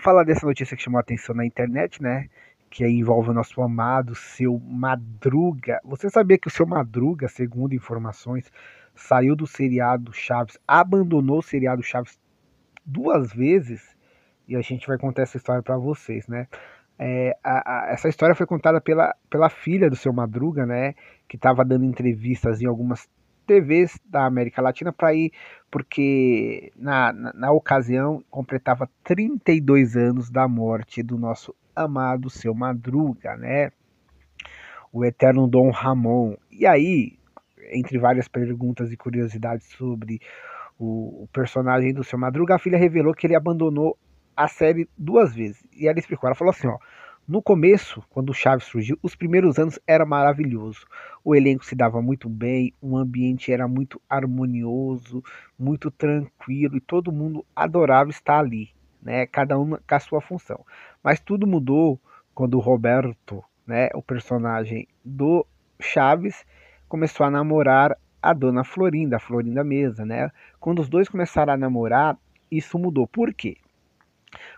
falar dessa notícia que chamou a atenção na internet, né? Que envolve o nosso amado seu Madruga. Você sabia que o seu Madruga, segundo informações, saiu do seriado Chaves, abandonou o seriado Chaves duas vezes? E a gente vai contar essa história para vocês, né? É, a, a, essa história foi contada pela, pela filha do seu Madruga, né? Que estava dando entrevistas em algumas TVs da América Latina para ir, porque na, na, na, ocasião completava 32 anos da morte do nosso amado seu Madruga, né? O eterno Dom Ramon. E aí, entre várias perguntas e curiosidades sobre o, o personagem do seu Madruga, a filha revelou que ele abandonou a série duas vezes. E ela explicou, ela falou assim, ó, no começo, quando o Chaves surgiu, os primeiros anos era maravilhoso. O elenco se dava muito bem, o ambiente era muito harmonioso, muito tranquilo e todo mundo adorava estar ali, né? Cada um com a sua função. Mas tudo mudou quando o Roberto, né, o personagem do Chaves, começou a namorar a dona Florinda, a Florinda Mesa, né? Quando os dois começaram a namorar, isso mudou. Por quê?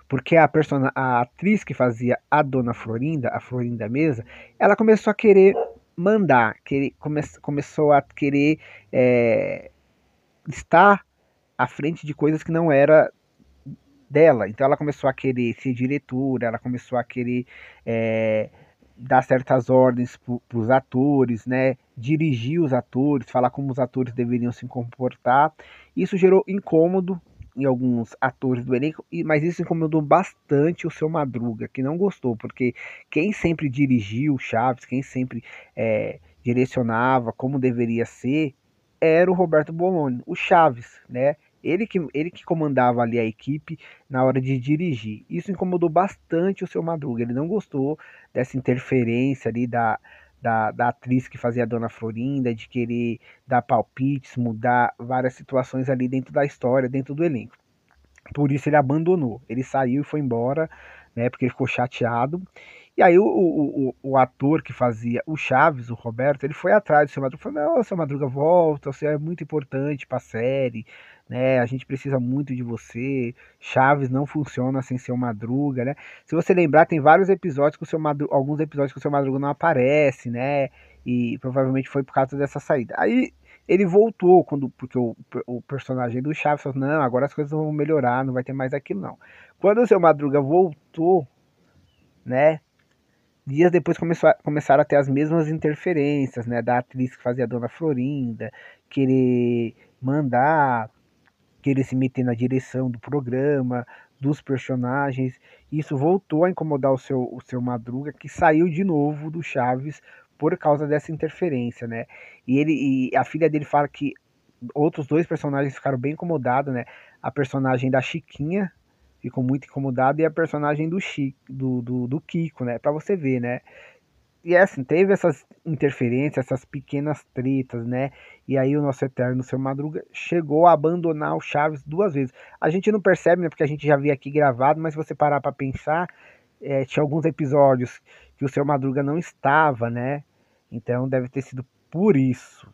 Porque a, persona, a atriz que fazia a Dona Florinda, a Florinda Mesa, ela começou a querer mandar, querer, come, começou a querer é, estar à frente de coisas que não era dela. Então ela começou a querer ser diretora, ela começou a querer é, dar certas ordens para os atores, né? dirigir os atores, falar como os atores deveriam se comportar. Isso gerou incômodo em alguns atores do elenco, mas isso incomodou bastante o seu Madruga, que não gostou, porque quem sempre dirigiu Chaves, quem sempre é, direcionava como deveria ser, era o Roberto Bologna, o Chaves, né? Ele que, ele que comandava ali a equipe na hora de dirigir. Isso incomodou bastante o seu Madruga. Ele não gostou dessa interferência ali da, da, da atriz que fazia a Dona Florinda, de querer dar palpites, mudar várias situações ali dentro da história, dentro do elenco. Por isso ele abandonou, ele saiu e foi embora, né, porque ele ficou chateado. E aí o, o, o, ator que fazia o Chaves, o Roberto, ele foi atrás do seu Madruga, falou, não, seu Madruga, volta, você é muito importante pra série, né, a gente precisa muito de você, Chaves não funciona sem seu Madruga, né. Se você lembrar, tem vários episódios que o seu Madruga, alguns episódios que o seu Madruga não aparece, né, e provavelmente foi por causa dessa saída. Aí ele voltou quando porque o, o personagem do Chaves falou, não, agora as coisas vão melhorar, não vai ter mais aquilo não. Quando o seu Madruga voltou, né, Dias depois começou a, começaram a ter as mesmas interferências, né? Da atriz que fazia a Dona Florinda, querer mandar, querer se meter na direção do programa, dos personagens. Isso voltou a incomodar o seu, o seu Madruga, que saiu de novo do Chaves por causa dessa interferência, né? E ele e a filha dele fala que outros dois personagens ficaram bem incomodados, né? A personagem da Chiquinha, ficou muito incomodado, e a personagem do, Chico, do, do, do Kiko, né? Pra você ver, né? E é assim, teve essas interferências, essas pequenas tretas, né? E aí o nosso eterno Seu Madruga chegou a abandonar o Chaves duas vezes. A gente não percebe, né? Porque a gente já viu aqui gravado, mas se você parar para pensar, é, tinha alguns episódios que o Seu Madruga não estava, né? Então deve ter sido por isso.